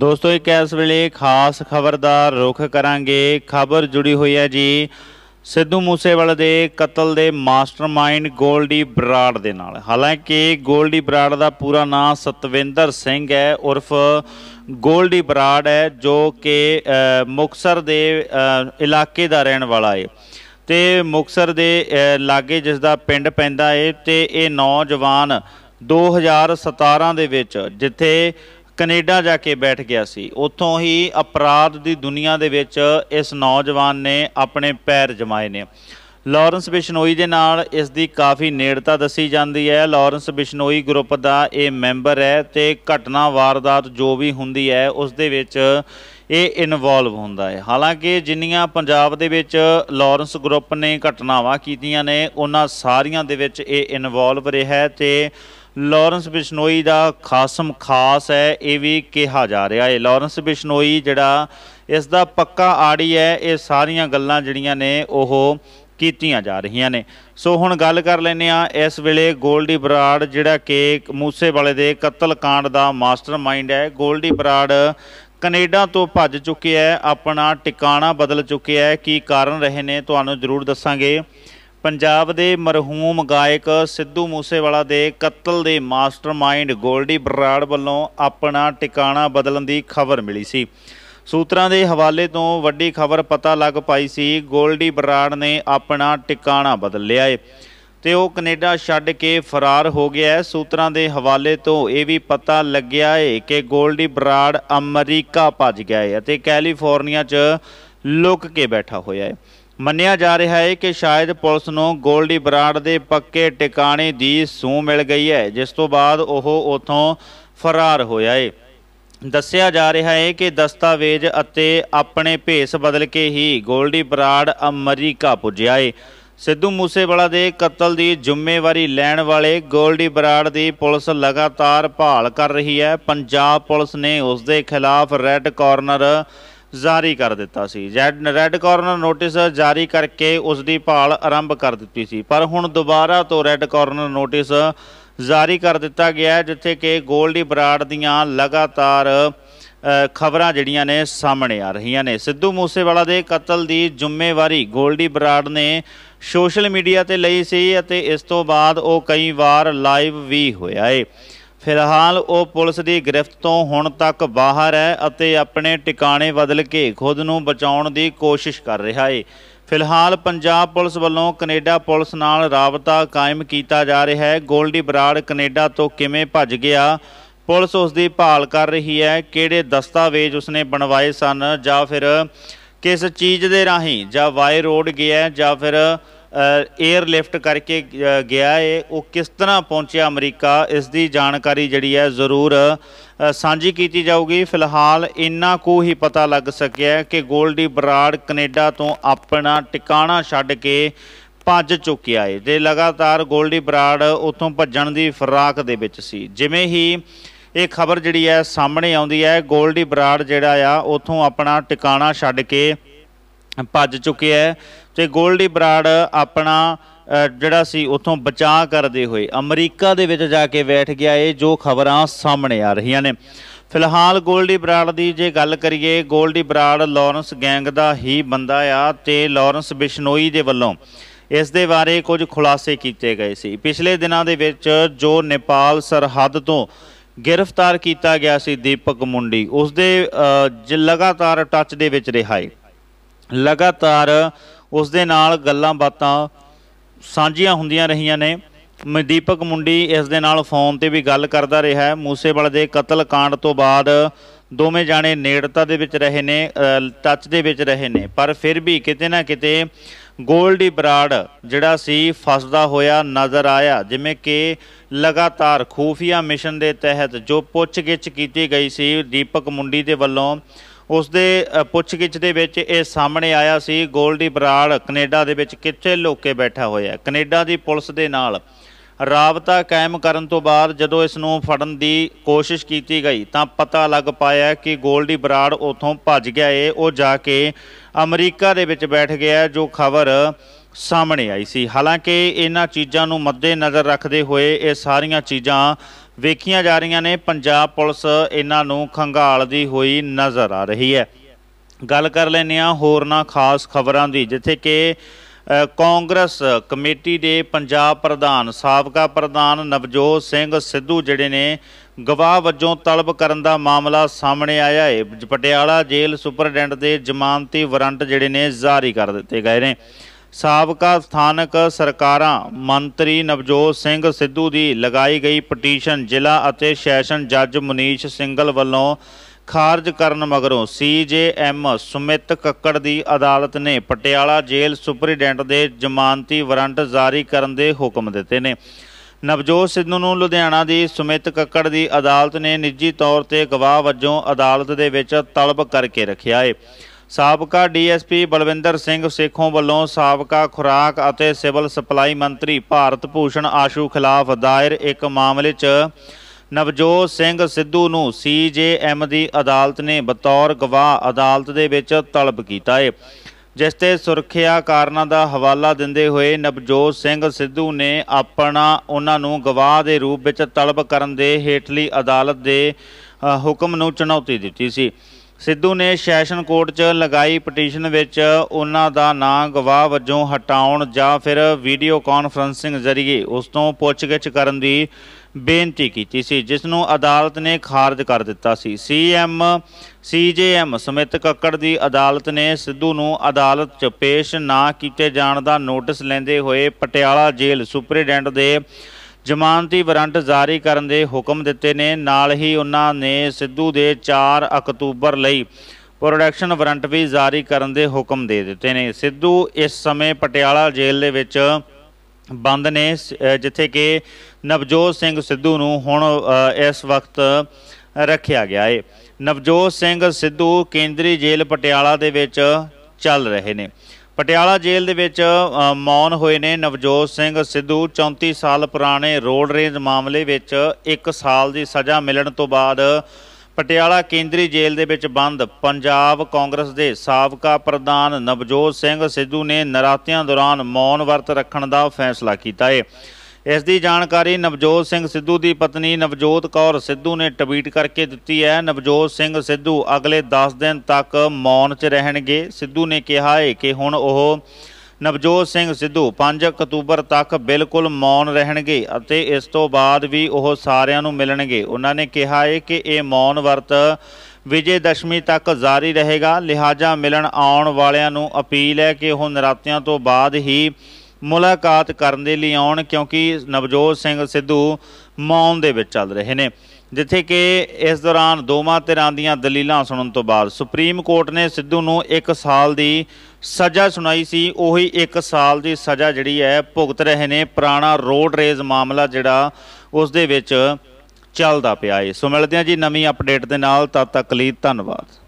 ਦੋਸਤੋ ਇੱਕ ਇਸ ਵੇਲੇ ਖਾਸ ਖਬਰ ਦਾ ਰੁਖ ਕਰਾਂਗੇ ਖਬਰ ਜੁੜੀ ਹੋਈ ਹੈ ਜੀ ਸਿੱਧੂ ਮੂਸੇਵਾਲੇ ਦੇ ਕਤਲ ਦੇ ਮਾਸਟਰਮਾਈਂਡ ਗੋਲਡੀ ਬਰਾੜ ਦੇ ਨਾਲ ਹਾਲਾਂਕਿ ਗੋਲਡੀ ਬਰਾੜ ਦਾ ਪੂਰਾ ਨਾਮ ਸਤਵਿੰਦਰ ਸਿੰਘ ਹੈ ਉਰਫ ਗੋਲਡੀ ਬਰਾੜ ਹੈ ਜੋ ਕਿ ਮੁਕਸਰ ਦੇ ਇਲਾਕੇ ਦਾ ਰਹਿਣ ਵਾਲਾ ਹੈ ਤੇ ਮੁਕਸਰ ਦੇ ਲਾਗੇ ਜਿਸ ਦਾ ਪਿੰਡ ਪੈਂਦਾ ਹੈ ਤੇ ਇਹ ਨੌਜਵਾਨ 2017 ਦੇ ਵਿੱਚ ਜਿੱਥੇ ਕੈਨੇਡਾ ਜਾ ਕੇ ਬੈਠ ਗਿਆ ਸੀ ਉੱਥੋਂ ਹੀ ਅਪਰਾਧ ਦੀ ਦੁਨੀਆ ਦੇ ਵਿੱਚ ਇਸ ਨੌਜਵਾਨ ਨੇ ਆਪਣੇ ਪੈਰ ਜਮਾਏ ਨੇ ਲਾਰੈਂਸ ਬਿਸ਼ਨੋਈ ਦੇ ਨਾਲ ਇਸ ਦੀ ਕਾਫੀ ਨੇੜਤਾ ਦੱਸੀ ਜਾਂਦੀ ਹੈ ਲਾਰੈਂਸ ਬਿਸ਼ਨੋਈ ਗਰੁੱਪ ਦਾ ਇਹ ਮੈਂਬਰ ਹੈ ਤੇ ਘਟਨਾ ਵਾਰਦਾਤ ਜੋ ਵੀ ਹੁੰਦੀ ਹੈ ਉਸ ਦੇ ਵਿੱਚ ਇਹ ਇਨਵੋਲਵ ਹੁੰਦਾ ਹੈ ਹਾਲਾਂਕਿ ਜਿੰਨੀਆਂ ਪੰਜਾਬ ਦੇ ਵਿੱਚ ਲਾਰੈਂਸ ਗਰੁੱਪ ਨੇ ਘਟਨਾਵਾਂ ਕੀਤੀਆਂ ਨੇ ਉਹਨਾਂ ਸਾਰੀਆਂ ਦੇ ਵਿੱਚ ਇਹ ਇਨਵੋਲਵ ਰਿਹਾ ਤੇ ਲਾਰੈਂਸ ਬਿਸ਼ਨੋਈ ਦਾ ਖਾਸਮ ਖਾਸ ਹੈ ਇਹ ਵੀ ਕਿਹਾ ਜਾ ਰਿਹਾ ਹੈ ਲਾਰੈਂਸ ਬਿਸ਼ਨੋਈ ਜਿਹੜਾ ਇਸ ਦਾ ਪੱਕਾ ਆੜੀ ਹੈ ਇਹ ਸਾਰੀਆਂ ਗੱਲਾਂ ਜਿਹੜੀਆਂ ਨੇ ਉਹ ਕੀਤੀਆਂ ਜਾ ਰਹੀਆਂ ਨੇ ਸੋ ਹੁਣ ਗੱਲ ਕਰ ਲੈਨੇ ਆ ਇਸ ਵੇਲੇ 골ਡੀ ਬਰਾੜ ਜਿਹੜਾ ਕਿ ਮੂਸੇ ਵਾਲੇ ਦੇ ਕਤਲ ਕਾਂਡ ਦਾ ਮਾਸਟਰਮਾਈਂਡ ਹੈ 골ਡੀ ਬਰਾੜ ਕੈਨੇਡਾ ਤੋਂ ਭੱਜ ਚੁੱਕਿਆ ਹੈ ਆਪਣਾ ਟਿਕਾਣਾ ਬਦਲ ਚੁੱਕਿਆ ਹੈ ਕੀ ਕਾਰਨ ਰਹੇ ਨੇ ਤੁਹਾਨੂੰ ਜ਼ਰੂਰ ਦੱਸਾਂਗੇ ਪੰਜਾਬ ਦੇ ਮਰਹੂਮ ਗਾਇਕ ਸਿੱਧੂ ਮੂਸੇਵਾਲਾ ਦੇ ਕਤਲ ਦੇ ਮਾਸਟਰਮਾਈਂਡ ਗੋਲਡੀ ਬਰਾੜ ਵੱਲੋਂ ਆਪਣਾ ਟਿਕਾਣਾ ਬਦਲਣ ਦੀ ਖਬਰ ਮਿਲੀ ਸੀ ਸੂਤਰਾਂ ਦੇ ਹਵਾਲੇ ਤੋਂ ਵੱਡੀ ਖਬਰ ਪਤਾ ਲੱਗ ਪਾਈ ਸੀ ਗੋਲਡੀ ਬਰਾੜ ਨੇ ਆਪਣਾ ਟਿਕਾਣਾ ਬਦਲ ਲਿਆ ਏ ਤੇ ਉਹ ਕੈਨੇਡਾ ਛੱਡ ਕੇ ਫਰਾਰ ਹੋ ਗਿਆ ਹੈ ਸੂਤਰਾਂ ਦੇ ਹਵਾਲੇ ਤੋਂ ਇਹ ਵੀ ਪਤਾ ਲੱਗਿਆ ਹੈ ਕਿ ਗੋਲਡੀ ਬਰਾੜ ਅਮਰੀਕਾ ਭੱਜ ਗਿਆ ਹੈ ਅਤੇ ਕੈਲੀਫੋਰਨੀਆ 'ਚ ਲੁਕ ਕੇ ਬੈਠਾ ਹੋਇਆ ਹੈ ਮੰਨਿਆ ਜਾ ਰਿਹਾ ਹੈ ਕਿ ਸ਼ਾਇਦ ਪੁਲਿਸ ਨੂੰ ਗੋਲਡੀ ਬਰਾੜ ਦੇ ਪੱਕੇ ਟਿਕਾਣੇ ਦੀ ਸੂਹ ਮਿਲ ਗਈ ਹੈ ਜਿਸ ਤੋਂ ਬਾਅਦ ਉਹ ਉਥੋਂ ਫਰਾਰ ਹੋਇਆ ਹੈ ਦੱਸਿਆ ਜਾ ਰਿਹਾ ਹੈ ਕਿ ਦਸਤਾਵੇਜ਼ ਅਤੇ ਆਪਣੇ ਭੇਸ ਬਦਲ ਕੇ ਹੀ ਗੋਲਡੀ ਬਰਾੜ ਅਮਰੀਕਾ ਪੁੱਜਿਆ ਹੈ ਸਿੱਧੂ ਮੂਸੇਵਾਲਾ ਦੇ ਕਤਲ ਦੀ ਜ਼ਿੰਮੇਵਾਰੀ ਲੈਣ ਵਾਲੇ ਗੋਲਡੀ ਬਰਾੜ ਦੀ ਪੁਲਿਸ ਲਗਾਤਾਰ ਭਾਲ ਕਰ ਰਹੀ ਹੈ ਪੰਜਾਬ ਪੁਲਿਸ ਨੇ ਉਸ ਦੇ ਖਿਲਾਫ ਰੈੱਡ ਕਾਰਨਰ ਜਾਰੀ ਕਰ ਦਿੱਤਾ ਸੀ ਜੈਡ ਰੈੱਡ ਕਾਰਨਰ ਨੋਟਿਸ ਜਾਰੀ ਕਰਕੇ ਉਸ ਦੀ ਭਾਲ ਆਰੰਭ ਕਰ ਦਿੱਤੀ ਸੀ ਪਰ ਹੁਣ ਦੁਬਾਰਾ ਤੋਂ ਰੈੱਡ ਕਾਰਨਰ ਨੋਟਿਸ ਜਾਰੀ ਕਰ ਦਿੱਤਾ ਗਿਆ ਜਿੱਥੇ ਕਿ 골ਡੀ ਬਰਾੜ ਦੀਆਂ ਲਗਾਤਾਰ ਖਬਰਾਂ ਜਿਹੜੀਆਂ ਨੇ ਸਾਹਮਣੇ ਆ ਰਹੀਆਂ ਨੇ ਸਿੱਧੂ ਮੂਸੇਵਾਲਾ ਦੇ ਕਤਲ ਦੀ ਜ਼ਿੰਮੇਵਾਰੀ 골ਡੀ ਬਰਾੜ ਨੇ ਸੋਸ਼ਲ ਮੀਡੀਆ ਤੇ ਲਈ ਸੀ ਅਤੇ ਇਸ ਤੋਂ ਬਾਅਦ ਉਹ ਕਈ ਵਾਰ ਲਾਈਵ ਵੀ ਹੋਇਆ ਏ ਫਿਲਹਾਲ ਉਹ ਪੁਲਿਸ ਦੀ ਗ੍ਰਿਫਤ ਤੋਂ ਹੁਣ ਤੱਕ ਬਾਹਰ ਹੈ ਅਤੇ ਆਪਣੇ ਟਿਕਾਣੇ ਬਦਲ ਕੇ ਖੁਦ ਨੂੰ ਬਚਾਉਣ ਦੀ ਕੋਸ਼ਿਸ਼ ਕਰ ਰਿਹਾ ਹੈ ਫਿਲਹਾਲ ਪੰਜਾਬ ਪੁਲਿਸ ਵੱਲੋਂ ਕੈਨੇਡਾ ਪੁਲਿਸ ਨਾਲ ਰਾਬਤਾ ਕਾਇਮ ਕੀਤਾ ਜਾ ਰਿਹਾ ਹੈ ਗੋਲਡੀ ਬਰਾੜ ਕੈਨੇਡਾ ਤੋਂ ਕਿਵੇਂ ਭੱਜ ਗਿਆ ਪੁਲਿਸ ਉਸ ਦੀ ਭਾਲ ਕਰ ਰਹੀ ਹੈ ਕਿਹੜੇ ਦਸਤਾਵੇਜ਼ ਉਸਨੇ ਬਣਵਾਏ ਸਨ ਜਾਂ ਫਿਰ ਕਿਸ ਚੀਜ਼ ਦੇ ਰਾਹੀਂ ਜਾਂ ਵਾਇਰ ਰੋਡ ਗਿਆ ਜਾਂ ਫਿਰ ਏਅਰ ਲਿਫਟ ਕਰਕੇ ਗਿਆ ਏ ਉਹ ਕਿਸ ਤਰ੍ਹਾਂ ਪਹੁੰਚਿਆ ਅਮਰੀਕਾ ਇਸ ਦੀ ਜਾਣਕਾਰੀ ਜਿਹੜੀ ਹੈ ਜ਼ਰੂਰ ਸਾਂਝੀ ਕੀਤੀ ਜਾਊਗੀ ਫਿਲਹਾਲ ਇੰਨਾ ਕੁ ਹੀ ਪਤਾ ਲੱਗ ਸਕਿਆ ਕਿ 골ਡੀ ਬਰਾੜ ਕੈਨੇਡਾ ਤੋਂ ਆਪਣਾ ਟਿਕਾਣਾ ਛੱਡ ਕੇ ਭੱਜ ਚੁੱਕਿਆ ਏ ਤੇ ਲਗਾਤਾਰ 골ਡੀ ਬਰਾੜ ਉੱਥੋਂ ਭੱਜਣ ਦੀ ਫਰਾਕ ਦੇ ਵਿੱਚ ਸੀ ਜਿਵੇਂ ਹੀ ਇਹ ਖਬਰ ਜਿਹੜੀ ਹੈ ਸਾਹਮਣੇ ਆਉਂਦੀ ਹੈ 골ਡੀ ਬਰਾੜ ਜਿਹੜਾ ਆ ਉੱਥੋਂ ਆਪਣਾ ਟਿਕਾਣਾ ਛੱਡ ਕੇ ਭੱਜ ਚੁੱਕਿਆ ਹੈ ਤੇ 골ਡੀ ਬਰਾੜ ਆਪਣਾ ਜਿਹੜਾ ਸੀ ਉਥੋਂ ਬਚਾ ਕਰਦੇ ਹੋਏ ਅਮਰੀਕਾ ਦੇ ਵਿੱਚ ਜਾ ਕੇ ਬੈਠ ਗਿਆ ਇਹ ਜੋ ਖਬਰਾਂ ਸਾਹਮਣੇ ਆ ਰਹੀਆਂ ਨੇ ਫਿਲਹਾਲ 골ਡੀ ਬਰਾੜ ਦੀ ਜੇ ਗੱਲ ਕਰੀਏ 골ਡੀ ਬਰਾੜ ਲਾਰੈਂਸ ਗੈਂਗ ਦਾ ਹੀ ਬੰਦਾ ਆ ਤੇ ਲਾਰੈਂਸ ਬਿਸ਼ਨੋਈ ਦੇ ਵੱਲੋਂ ਇਸ ਦੇ ਬਾਰੇ ਕੁਝ ਖੁਲਾਸੇ ਕੀਤੇ ਗਏ ਸੀ ਪਿਛਲੇ ਦਿਨਾਂ ਦੇ ਵਿੱਚ ਜੋ ਨੇਪਾਲ ਸਰਹੱਦ ਤੋਂ ਗ੍ਰਿਫਤਾਰ ਕੀਤਾ ਗਿਆ ਸੀ ਦੀਪਕ ਮੁੰਡੀ ਉਸ ਦੇ ਲਗਾਤਾਰ ਟੱਚ ਦੇ ਵਿੱਚ ਰਿਹਾ ਹੈ ਲਗਾਤਾਰ ਉਸ ਦੇ ਨਾਲ ਗੱਲਾਂ ਬਾਤਾਂ ਸਾਂਝੀਆਂ ਹੁੰਦੀਆਂ ਰਹੀਆਂ ਨੇ ਮਦੀਪਕ ਮੁੰਡੀ ਇਸ ਦੇ ਨਾਲ ਫੋਨ ਤੇ ਵੀ ਗੱਲ ਕਰਦਾ ਰਿਹਾ ਹੈ ਮੂਸੇਵਾਲੇ ਦੇ ਕਤਲ ਕਾਂਡ ਤੋਂ ਬਾਅਦ ਦੋਵੇਂ ਜਾਣੇ ਨੇੜਤਾ ਦੇ ਵਿੱਚ ਰਹੇ ਨੇ ਟੱਚ ਦੇ ਵਿੱਚ ਰਹੇ ਨੇ ਪਰ ਫਿਰ ਵੀ ਕਿਤੇ ਨਾ ਕਿਤੇ ਗੋਲਡੀ ਬਰਾੜ ਜਿਹੜਾ ਸੀ ਫਸਦਾ ਹੋਇਆ ਨਜ਼ਰ ਆਇਆ ਜਿਵੇਂ ਕਿ ਲਗਾਤਾਰ ਖੂਫੀਆ ਮਿਸ਼ਨ ਦੇ ਤਹਿਤ ਜੋ ਪੁੱਛਗਿੱਛ ਕੀਤੀ ਗਈ ਸੀ ਦੀਪਕ ਮੁੰਡੀ ਦੇ ਵੱਲੋਂ ਉਸ ਦੇ ਪੁੱਛਗਿੱਛ ਦੇ ਵਿੱਚ ਇਹ ਸਾਹਮਣੇ ਆਇਆ ਸੀ ਗੋਲਡੀ ਬਰਾੜ ਕੈਨੇਡਾ ਦੇ ਵਿੱਚ ਕਿੱਥੇ ਲੋਕੇ ਬੈਠਾ ਹੋਇਆ ਕੈਨੇਡਾ ਦੀ ਪੁਲਿਸ ਦੇ ਨਾਲ ਰਾਬਤਾ ਕਾਇਮ ਕਰਨ ਤੋਂ ਬਾਅਦ ਜਦੋਂ ਇਸ ਨੂੰ ਫੜਨ ਦੀ ਕੋਸ਼ਿਸ਼ ਕੀਤੀ ਗਈ ਤਾਂ ਪਤਾ ਲੱਗ ਪਾਇਆ ਕਿ ਗੋਲਡੀ ਬਰਾੜ ਉਥੋਂ ਭੱਜ ਗਿਆ ਏ ਉਹ ਜਾ ਕੇ ਅਮਰੀਕਾ ਦੇ ਵਿੱਚ ਬੈਠ ਗਿਆ ਜੋ ਖਬਰ ਸਾਹਮਣੇ ਆਈ ਸੀ ਹਾਲਾਂਕਿ ਇਹਨਾਂ ਚੀਜ਼ਾਂ ਨੂੰ ਮੱਦੇ ਨਜ਼ਰ ਰੱਖਦੇ ਹੋਏ ਇਹ ਸਾਰੀਆਂ ਚੀਜ਼ਾਂ ਵੇਖੀਆਂ ਜਾ ਰਹੀਆਂ ਨੇ ਪੰਜਾਬ ਪੁਲਿਸ ਇਹਨਾਂ ਨੂੰ ਖੰਗਾਲਦੀ ਹੋਈ ਨਜ਼ਰ ਆ ਰਹੀ ਹੈ ਗੱਲ ਕਰ ਲੈਨੇ ਆ ਹੋਰ ਨਾ ਖਾਸ ਖਬਰਾਂ ਦੀ ਜਿੱਥੇ ਕਿ ਕਾਂਗਰਸ ਕਮੇਟੀ ਦੇ ਪੰਜਾਬ ਪ੍ਰਧਾਨ ਸਾਬਕਾ ਪ੍ਰਧਾਨ ਨਵਜੋਤ ਸਿੰਘ ਸਿੱਧੂ ਜਿਹੜੇ ਨੇ ਗਵਾਹ ਵਜੋਂ ਤਲਬ ਕਰਨ ਦਾ ਮਾਮਲਾ ਸਾਹਮਣੇ ਆਇਆ ਹੈ ਪਟਿਆਲਾ ਜੇਲ੍ਹ ਸੁਪਰਡੈਂਟ ਦੇ ਜ਼ਮਾਨਤੀ ਵਾਰੰਟ ਜਿਹੜੇ ਨੇ ਜਾਰੀ ਕਰ ਦਿੱਤੇ ਗਏ ਨੇ ਸਾਬਕਾ ਸਥਾਨਕ ਸਰਕਾਰਾਂ ਮੰਤਰੀ ਨਵਜੋਤ ਸਿੰਘ ਸਿੱਧੂ ਦੀ ਲਗਾਈ ਗਈ ਪਟੀਸ਼ਨ ਜ਼ਿਲ੍ਹਾ ਅਤੇ ਸੈਸ਼ਨ ਜੱਜ ਮਨੀਸ਼ ਸਿੰਘਲ ਵੱਲੋਂ ਖਾਰਜ ਕਰਨ ਮਗਰੋਂ ਸੀਜੇਐਮ ਸੁਮਿਤ ਕੱਕੜ ਦੀ ਅਦਾਲਤ ਨੇ ਪਟਿਆਲਾ ਜੇਲ੍ਹ ਸੁਪਰੀਡੈਂਟ ਦੇ ਜ਼ਮਾਨਤੀ ਵਾਰੰਟ ਜਾਰੀ ਕਰਨ ਦੇ ਹੁਕਮ ਦਿੱਤੇ ਨੇ ਨਵਜੋਤ ਸਿੱਧੂ ਨੂੰ ਲੁਧਿਆਣਾ ਦੀ ਸੁਮਿਤ ਕੱਕੜ ਦੀ ਅਦਾਲਤ ਨੇ ਨਿੱਜੀ ਤੌਰ ਤੇ ਗਵਾਹ ਵਜੋਂ ਅਦਾਲਤ ਦੇ ਵਿੱਚ ਤਲਬ ਕਰਕੇ ਰੱਖਿਆ ਹੈ ਸਾਬਕਾ ਡੀਐਸਪੀ ਬਲਵਿੰਦਰ ਸਿੰਘ ਸੇਖੋਂ ਵੱਲੋਂ ਸਾਬਕਾ ਖੁਰਾਕ ਅਤੇ ਸਿਵਲ ਸਪਲਾਈ ਮੰਤਰੀ ਭਾਰਤ ਭੂਸ਼ਣ ਆਸ਼ੂ ਖਿਲਾਫ ਦਾਇਰ ਇੱਕ ਮਾਮਲੇ 'ਚ ਨਵਜੋਤ ਸਿੰਘ ਸਿੱਧੂ ਨੂੰ ਸੀਜੇਐਮ ਦੀ ਅਦਾਲਤ ਨੇ ਬਤੌਰ ਗਵਾਹ ਅਦਾਲਤ ਦੇ ਵਿੱਚ ਤਲਬ ਕੀਤਾ ਹੈ ਜਿਸ ਤੇ ਸੁਰੱਖਿਆ ਕਾਰਨਾਂ ਦਾ ਹਵਾਲਾ ਦਿੰਦੇ ਹੋਏ ਨਵਜੋਤ ਸਿੰਘ ਸਿੱਧੂ ਨੇ ਆਪਣਾ ਉਹਨਾਂ ਨੂੰ ਗਵਾਹ ਦੇ ਰੂਪ ਵਿੱਚ ਤਲਬ ਕਰਨ ਦੇ ਹੇਠਲੀ ਅਦਾਲਤ ਦੇ ਹੁਕਮ ਨੂੰ ਚੁਣੌਤੀ ਦਿੱਤੀ ਸੀ ਸਿੱਧੂ ਨੇ ਸੈਸ਼ਨ ਕੋਰਟ 'ਚ ਲਗਾਈ ਪਟੀਸ਼ਨ ਵਿੱਚ ਉਹਨਾਂ ਦਾ ਨਾਂ ਗਵਾਹ ਵਜੋਂ ਹਟਾਉਣ ਜਾਂ ਫਿਰ ਵੀਡੀਓ ਕਾਨਫਰੈਂਸਿੰਗ ਜ਼ਰੀਏ ਉਸ ਤੋਂ ਪੁੱਛਗਿੱਛ ਕਰਨ ਦੀ ਬੇਨਤੀ ਕੀਤੀ ਸੀ ਜਿਸ ਨੂੰ ਅਦਾਲਤ ਨੇ ਖਾਰਜ ਕਰ ਦਿੱਤਾ ਸੀ ਸੀਐਮ ਸੀਜੇਐਮ ਸਮਿਤ ਕੱਕੜ ਦੀ ਅਦਾਲਤ ਨੇ ਸਿੱਧੂ ਨੂੰ ਅਦਾਲਤ 'ਚ ਪੇਸ਼ ਨਾ ਕੀਤੇ ਜਾਣ ਦਾ ਨੋਟਿਸ ਲੈਂਦੇ ਹੋਏ ਪਟਿਆਲਾ ਜੇਲ੍ਹ ਸੁਪਰੀਡੈਂਟ ਦੇ ਜ਼ਮਾਨਤੀ ਵਾਰੰਟ ਜਾਰੀ ਕਰਨ ਦੇ ਹੁਕਮ ਦਿੱਤੇ ਨੇ ਨਾਲ ਹੀ ਉਹਨਾਂ ਨੇ ਸਿੱਧੂ ਦੇ 4 ਅਕਤੂਬਰ ਲਈ ਪ੍ਰੋਡਕਸ਼ਨ ਵਾਰੰਟ ਵੀ ਜਾਰੀ ਕਰਨ ਦੇ ਹੁਕਮ ਦੇ ਦਿੱਤੇ ਨੇ ਸਿੱਧੂ ਇਸ ਸਮੇਂ ਪਟਿਆਲਾ ਜੇਲ੍ਹ ਦੇ ਵਿੱਚ ਬੰਦ ਨੇ ਜਿੱਥੇ ਕਿ ਨਵਜੋਤ ਸਿੰਘ ਸਿੱਧੂ ਨੂੰ ਹੁਣ ਇਸ ਵਕਤ ਰੱਖਿਆ ਗਿਆ ਹੈ ਨਵਜੋਤ ਸਿੰਘ ਸਿੱਧੂ ਕੇਂਦਰੀ ਜੇਲ੍ਹ ਪਟਿਆਲਾ ਦੇ ਵਿੱਚ ਚੱਲ ਰਹੇ ਨੇ ਪਟਿਆਲਾ ਜੇਲ੍ਹ ਦੇ ਵਿੱਚ ਮੌਨ ਹੋਏ ਨੇ ਨਵਜੋਤ ਸਿੰਘ ਸਿੱਧੂ 34 ਸਾਲ ਪੁਰਾਣੇ ਰੋਡ ਰੇਂਜ ਮਾਮਲੇ ਵਿੱਚ 1 ਸਾਲ ਦੀ ਸਜ਼ਾ ਮਿਲਣ ਤੋਂ ਬਾਅਦ ਪਟਿਆਲਾ ਕੇਂਦਰੀ ਜੇਲ੍ਹ ਦੇ ਵਿੱਚ ਬੰਦ ਪੰਜਾਬ ਕਾਂਗਰਸ ਦੇ ਸਾਬਕਾ ਪ੍ਰਧਾਨ ਨਵਜੋਤ ਸਿੰਘ ਸਿੱਧੂ ਨੇ ਨਰਾਤਿਆਂ ਦੌਰਾਨ ਮੌਨ ਵਰਤ ਰੱਖਣ ਦਾ ਫੈਸਲਾ ਕੀਤਾ ਹੈ ਇਸ ਦੀ ਜਾਣਕਾਰੀ ਨਵਜੋਤ ਸਿੰਘ ਸਿੱਧੂ ਦੀ ਪਤਨੀ ਨਵਜੋਤ ਕੌਰ ਸਿੱਧੂ ਨੇ ਟਵੀਟ ਕਰਕੇ ਦਿੱਤੀ ਹੈ ਨਵਜੋਤ ਸਿੰਘ ਸਿੱਧੂ ਅਗਲੇ 10 ਦਿਨ ਤੱਕ ਮੌਨ 'ਚ ਰਹਿਣਗੇ ਸਿੱਧੂ ਨੇ ਕਿਹਾ ਹੈ ਕਿ ਹੁਣ ਉਹ ਨਵਜੋਤ ਸਿੰਘ ਸਿੱਧੂ 5 ਅਕਤੂਬਰ ਤੱਕ ਬਿਲਕੁਲ ਮੌਨ ਰਹਿਣਗੇ ਅਤੇ ਇਸ ਤੋਂ ਬਾਅਦ ਵੀ ਉਹ ਸਾਰਿਆਂ ਨੂੰ ਮਿਲਣਗੇ ਉਹਨਾਂ ਨੇ ਕਿਹਾ ਹੈ ਕਿ ਇਹ ਮੌਨ ਵਰਤ ਵਿਜੇ ਦਸ਼ਮੀ ਤੱਕ ਜਾਰੀ ਰਹੇਗਾ ਲਿਹਾਜ਼ਾ ਮਿਲਣ ਆਉਣ ਵਾਲਿਆਂ ਨੂੰ ਅਪੀਲ ਹੈ ਕਿ ਉਹ ਨਰਾਤਿਆਂ ਤੋਂ ਬਾਅਦ ਹੀ ਮੁਲਾਕਾਤ ਕਰਨ ਦੇ ਲਈ ਆਉਣ ਕਿਉਂਕਿ ਨਵਜੋਤ ਸਿੰਘ ਸਿੱਧੂ ਮੌਨ ਦੇ ਵਿੱਚ ਚੱਲ ਰਹੇ ਨੇ ਜਿੱਥੇ ਕਿ ਇਸ ਦੌਰਾਨ ਦੋਵਾਂ ਧਿਰਾਂ ਦੀਆਂ ਦਲੀਲਾਂ ਸੁਣਨ ਤੋਂ ਬਾਅਦ ਸੁਪਰੀਮ ਕੋਰਟ ਨੇ ਸਿੱਧੂ ਨੂੰ 1 ਸਾਲ ਦੀ ਸਜ਼ਾ ਸੁਣਾਈ ਸੀ ਉਹੀ 1 ਸਾਲ ਦੀ ਸਜ਼ਾ ਜਿਹੜੀ ਹੈ ਭੁਗਤ ਰਹੇ ਨੇ ਪੁਰਾਣਾ ਰੋਡ ਰੇਜ਼ ਮਾਮਲਾ ਜਿਹੜਾ ਉਸ ਦੇ ਵਿੱਚ ਚੱਲਦਾ ਪਿਆ ਏ ਸੋ ਮਿਲਦੇ ਹਾਂ ਜੀ ਨਵੀਂ ਅਪਡੇਟ ਦੇ ਨਾਲ ਤਦ ਤੱਕ ਲਈ ਧੰਨਵਾਦ